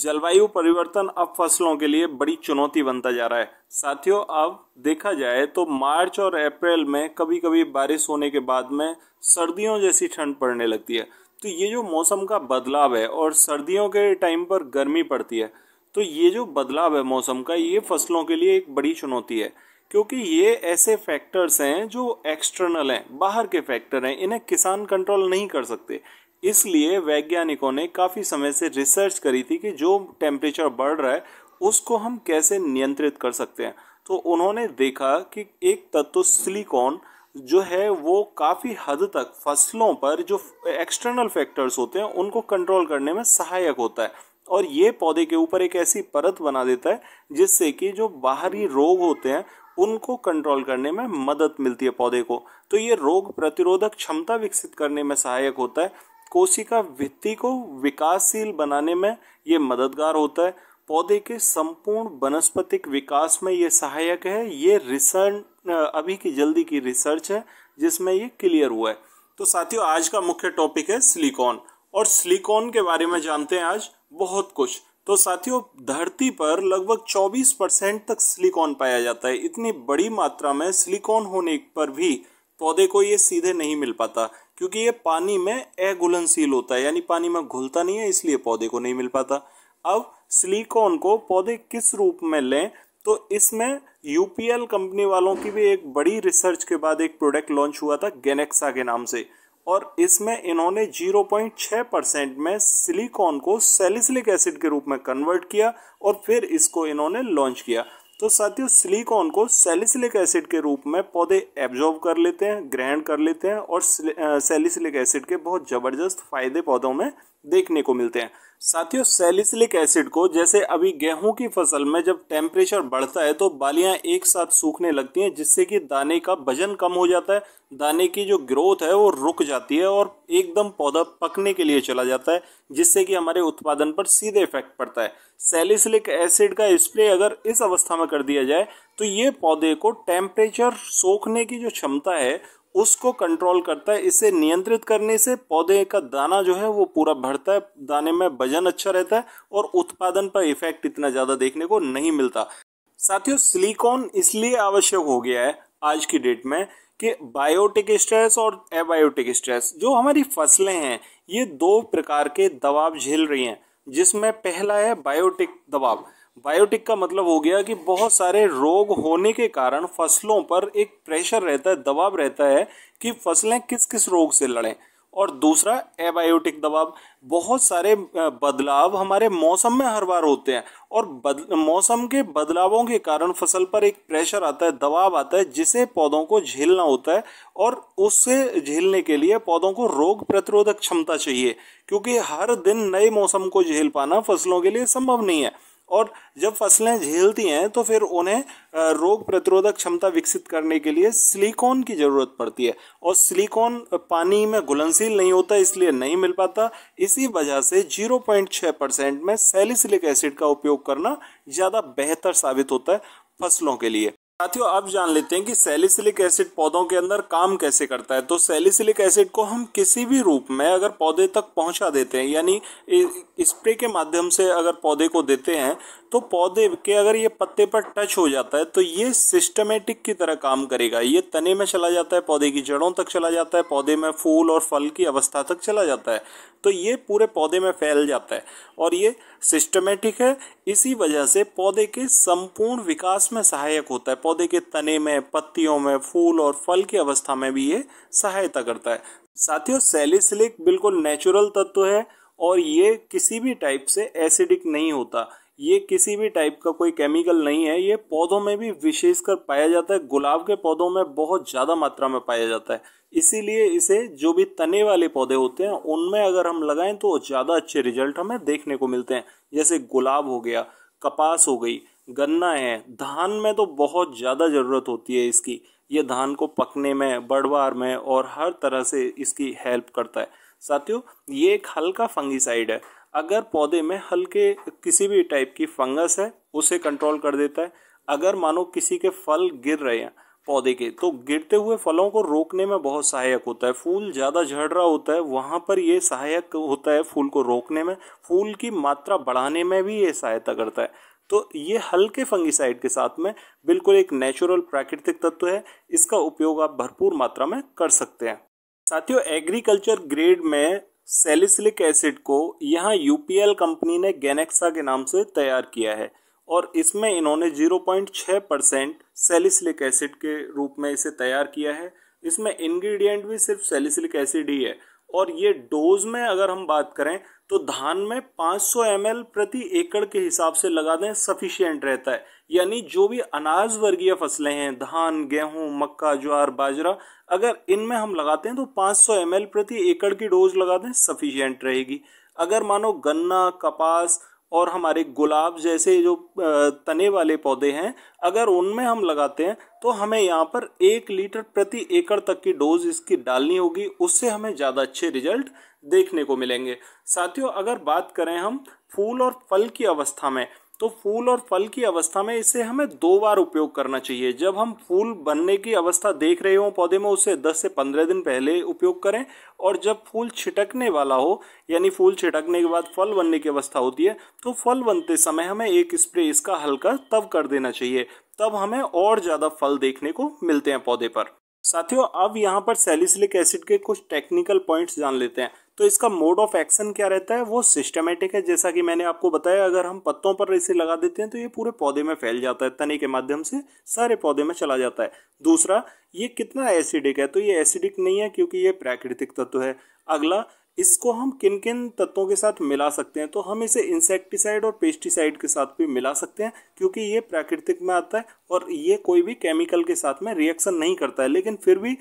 जलवायु परिवर्तन अब फसलों के लिए बड़ी चुनौती बनता जा रहा है साथियों अब देखा जाए तो मार्च और अप्रैल में कभी कभी बारिश होने के बाद में सर्दियों जैसी ठंड पड़ने लगती है तो ये जो मौसम का बदलाव है और सर्दियों के टाइम पर गर्मी पड़ती है तो ये जो बदलाव है मौसम का ये फसलों के लिए एक बड़ी चुनौती है क्योंकि ये ऐसे फैक्टर्स हैं जो एक्सटर्नल हैं बाहर के फैक्टर हैं इन्हें किसान कंट्रोल नहीं कर सकते इसलिए वैज्ञानिकों ने काफ़ी समय से रिसर्च करी थी कि जो टेम्परेचर बढ़ रहा है उसको हम कैसे नियंत्रित कर सकते हैं तो उन्होंने देखा कि एक तत्व सिलिकॉन जो है वो काफ़ी हद तक फसलों पर जो एक्सटर्नल फैक्टर्स होते हैं उनको कंट्रोल करने में सहायक होता है और ये पौधे के ऊपर एक ऐसी परत बना देता है जिससे कि जो बाहरी रोग होते हैं उनको कंट्रोल करने में मदद मिलती है पौधे को तो ये रोग प्रतिरोधक क्षमता विकसित करने में सहायक होता है कोशिका भित्ति को विकासशील बनाने में ये मददगार होता है पौधे के संपूर्ण वनस्पतिक विकास में ये सहायक है ये रिसर्च अभी की जल्दी की रिसर्च है जिसमें ये क्लियर हुआ है तो साथियों आज का मुख्य टॉपिक है सिलिकॉन और सिलिकॉन के बारे में जानते हैं आज बहुत कुछ तो साथियों धरती पर लगभग 24 परसेंट तक सिलिकॉन पाया जाता है इतनी बड़ी मात्रा में सिलिकॉन होने पर भी पौधे को ये सीधे नहीं मिल पाता क्योंकि ये पानी में अघुलनशील होता है यानी पानी में घुलता नहीं है इसलिए पौधे को नहीं मिल पाता अब सिलिकॉन को पौधे किस रूप में लें तो इसमें यूपीएल कंपनी वालों की भी एक बड़ी रिसर्च के बाद एक प्रोडक्ट लॉन्च हुआ था गेनेक्सा के नाम से और इसमें इन्होंने 0.6 परसेंट में सिलिकॉन को सेलिसिलिक एसिड के रूप में कन्वर्ट किया और फिर इसको इन्होंने लॉन्च किया तो साथियों सिलिकॉन को सेलिसिलिक एसिड के रूप में पौधे एब्जॉर्ब कर लेते हैं ग्रहण कर लेते हैं और सेलिसिलिक एसिड के बहुत ज़बरदस्त फायदे पौधों में देखने को मिलते हैं साथियों सेलिसिलिक एसिड को जैसे अभी गेहूं की फसल में जब टेम्परेचर बढ़ता है तो बालियां एक साथ सूखने लगती हैं जिससे कि दाने का वजन कम हो जाता है दाने की जो ग्रोथ है वो रुक जाती है और एकदम पौधा पकने के लिए चला जाता है जिससे कि हमारे उत्पादन पर सीधे इफेक्ट पड़ता है सेलिसलिक एसिड का स्प्रे अगर इस अवस्था में कर दिया जाए तो ये पौधे को टेम्परेचर सोखने की जो क्षमता है उसको कंट्रोल करता है इसे नियंत्रित करने से पौधे का दाना जो है वो पूरा भरता है दाने में वजन अच्छा रहता है और उत्पादन पर इफेक्ट इतना ज़्यादा देखने को नहीं मिलता साथियों सिलिकॉन इसलिए आवश्यक हो गया है आज की डेट में कि बायोटिक स्ट्रेस और एबायोटिक स्ट्रेस जो हमारी फसलें हैं ये दो प्रकार के दबाव झेल रही हैं जिसमें पहला है बायोटिक दबाव बायोटिक का मतलब हो गया कि बहुत सारे रोग होने के कारण फसलों पर एक प्रेशर रहता है दबाव रहता है कि फसलें किस किस रोग से लड़ें और दूसरा एबायोटिक दबाव बहुत सारे बदलाव हमारे मौसम में हर बार होते हैं और बद, मौसम के बदलावों के कारण फसल पर एक प्रेशर आता है दबाव आता है जिसे पौधों को झेलना होता है और उससे झेलने के लिए पौधों को रोग प्रतिरोधक क्षमता चाहिए क्योंकि हर दिन नए मौसम को झेल पाना फसलों के लिए संभव नहीं है और जब फसलें झेलती हैं तो फिर उन्हें रोग प्रतिरोधक क्षमता विकसित करने के लिए सिलिकॉन की ज़रूरत पड़ती है और सिलिकॉन पानी में घुलनशील नहीं होता इसलिए नहीं मिल पाता इसी वजह से 0.6 परसेंट में सेलिसिलिक एसिड का उपयोग करना ज़्यादा बेहतर साबित होता है फसलों के लिए साथियों अब जान लेते हैं कि सेलिसिलिक एसिड पौधों के अंदर काम कैसे करता है तो सेलिसिलिक एसिड को हम किसी भी रूप में अगर पौधे तक पहुंचा देते हैं यानी स्प्रे के माध्यम से अगर पौधे को देते हैं तो पौधे के अगर ये पत्ते पर टच हो जाता है तो ये सिस्टमेटिक की तरह काम करेगा ये तने में चला जाता है पौधे की जड़ों तक चला जाता है पौधे में फूल और फल की अवस्था तक चला जाता है तो ये पूरे पौधे में फैल जाता है और ये सिस्टमेटिक है इसी वजह से पौधे के संपूर्ण विकास में सहायक होता है पौधे के तने में पत्तियों में फूल और फल की अवस्था में भी ये सहायता करता है साथियों सेलिसलिक बिल्कुल नेचुरल तत्व है और ये किसी भी टाइप से एसिडिक नहीं होता ये किसी भी टाइप का कोई केमिकल नहीं है ये पौधों में भी विशेषकर पाया जाता है गुलाब के पौधों में बहुत ज़्यादा मात्रा में पाया जाता है इसीलिए इसे जो भी तने वाले पौधे होते हैं उनमें अगर हम लगाएं तो ज़्यादा अच्छे रिजल्ट हमें देखने को मिलते हैं जैसे गुलाब हो गया कपास हो गई गन्ना है धान में तो बहुत ज़्यादा ज़रूरत होती है इसकी ये धान को पकने में बढ़वार में और हर तरह से इसकी हेल्प करता है साथियों ये एक हल्का फंगिसाइड है अगर पौधे में हल्के किसी भी टाइप की फंगस है उसे कंट्रोल कर देता है अगर मानो किसी के फल गिर रहे हैं पौधे के तो गिरते हुए फलों को रोकने में बहुत सहायक होता है फूल ज़्यादा झड़ रहा होता है वहाँ पर ये सहायक होता है फूल को रोकने में फूल की मात्रा बढ़ाने में भी ये सहायता करता है तो ये हल्के फंगिसाइड के साथ में बिल्कुल एक नेचुरल प्राकृतिक तत्व है इसका उपयोग आप भरपूर मात्रा में कर सकते हैं साथियों एग्रीकल्चर ग्रेड में सेलिसिलिक एसिड को यहाँ यूपीएल कंपनी ने गैनेक्सा के नाम से तैयार किया है और इसमें इन्होंने 0.6 परसेंट सेलिसिलिक एसिड के रूप में इसे तैयार किया है इसमें इंग्रेडिएंट भी सिर्फ सेलिसिलिक एसिड ही है और ये डोज में अगर हम बात करें तो धान में 500 सौ प्रति एकड़ के हिसाब से लगा दें सफिशियंट रहता है यानी जो भी अनाज वर्गीय फसलें हैं धान गेहूं मक्का ज्वार बाजरा अगर इनमें हम लगाते हैं तो 500 सौ प्रति एकड़ की डोज लगा दें सफिशियंट रहेगी अगर मानो गन्ना कपास और हमारे गुलाब जैसे जो तने वाले पौधे हैं अगर उनमें हम लगाते हैं तो हमें यहाँ पर एक लीटर प्रति एकड़ तक की डोज इसकी डालनी होगी उससे हमें ज़्यादा अच्छे रिजल्ट देखने को मिलेंगे साथियों अगर बात करें हम फूल और फल की अवस्था में तो फूल और फल की अवस्था में इसे हमें दो बार उपयोग करना चाहिए जब हम फूल बनने की अवस्था देख रहे हों पौधे में उसे 10 से 15 दिन पहले उपयोग करें और जब फूल छिटकने वाला हो यानी फूल छिटकने के बाद फल बनने की अवस्था होती है तो फल बनते समय हमें एक स्प्रे इसका हल्का तब कर देना चाहिए तब हमें और ज़्यादा फल देखने को मिलते हैं पौधे पर साथियों अब यहाँ पर सेलिसिलिक एसिड के कुछ टेक्निकल पॉइंट्स जान लेते हैं तो इसका मोड ऑफ एक्शन क्या रहता है वो सिस्टमेटिक है जैसा कि मैंने आपको बताया अगर हम पत्तों पर इसे लगा देते हैं तो ये पूरे पौधे में फैल जाता है तने के माध्यम से सारे पौधे में चला जाता है दूसरा ये कितना एसिडिक है तो ये एसिडिक नहीं है क्योंकि ये प्राकृतिक तत्व है अगला इसको हम किन किन तत्वों के साथ मिला सकते हैं तो हम इसे इंसेक्टिसाइड और पेस्टिसाइड के साथ भी मिला सकते हैं क्योंकि ये प्राकृतिक में आता है और ये कोई भी केमिकल के साथ में रिएक्शन नहीं करता है लेकिन फिर भी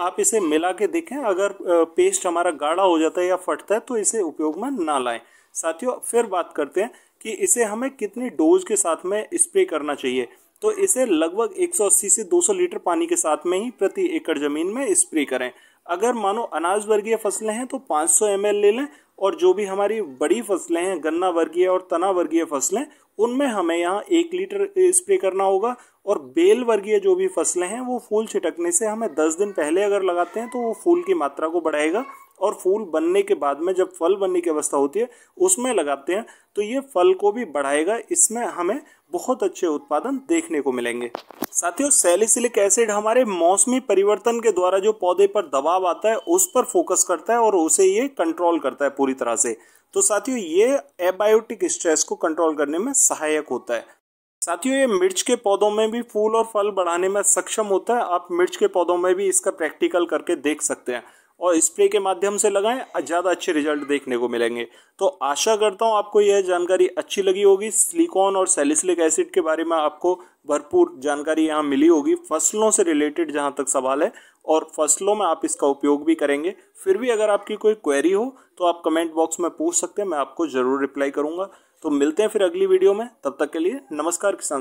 आप इसे मिला के देखें अगर पेस्ट हमारा गाढ़ा हो जाता है या फटता है तो इसे उपयोग में ना लाएं साथियों फिर बात करते हैं कि इसे हमें कितनी डोज के साथ में स्प्रे करना चाहिए तो इसे लगभग 180 से 200 लीटर पानी के साथ में ही प्रति एकड़ ज़मीन में स्प्रे करें अगर मानो अनाज वर्गीय फसलें हैं तो 500 सौ ले लें और जो भी हमारी बड़ी फसलें हैं गन्ना वर्गीय और तना वर्गीय फसलें उनमें हमें यहाँ एक लीटर स्प्रे करना होगा और बेल वर्गीय जो भी फसलें हैं वो फूल छिटकने से हमें दस दिन पहले अगर लगाते हैं तो वो फूल की मात्रा को बढ़ाएगा और फूल बनने के बाद में जब फल बनने की अवस्था होती है उसमें लगाते हैं तो ये फल को भी बढ़ाएगा इसमें हमें बहुत अच्छे उत्पादन देखने को मिलेंगे साथियों सेलिसिलिक एसिड हमारे मौसमी परिवर्तन के द्वारा जो पौधे पर दबाव आता है उस पर फोकस करता है और उसे ये कंट्रोल करता है पूरी तरह से तो साथियों ये एबायोटिक स्ट्रेस को कंट्रोल करने में सहायक होता है साथियों ये मिर्च के पौधों में भी फूल और फल बढ़ाने में सक्षम होता है आप मिर्च के पौधों में भी इसका प्रैक्टिकल करके देख सकते हैं और स्प्रे के माध्यम से लगाएं ज़्यादा अच्छे रिजल्ट देखने को मिलेंगे तो आशा करता हूँ आपको यह जानकारी अच्छी लगी होगी सिलिकॉन और सेलिसलिक एसिड के बारे में आपको भरपूर जानकारी यहाँ मिली होगी फसलों से रिलेटेड जहाँ तक सवाल है और फसलों में आप इसका उपयोग भी करेंगे फिर भी अगर आपकी कोई क्वेरी हो तो आप कमेंट बॉक्स में पूछ सकते हैं मैं आपको ज़रूर रिप्लाई करूँगा तो मिलते हैं फिर अगली वीडियो में तब तक के लिए नमस्कार किसान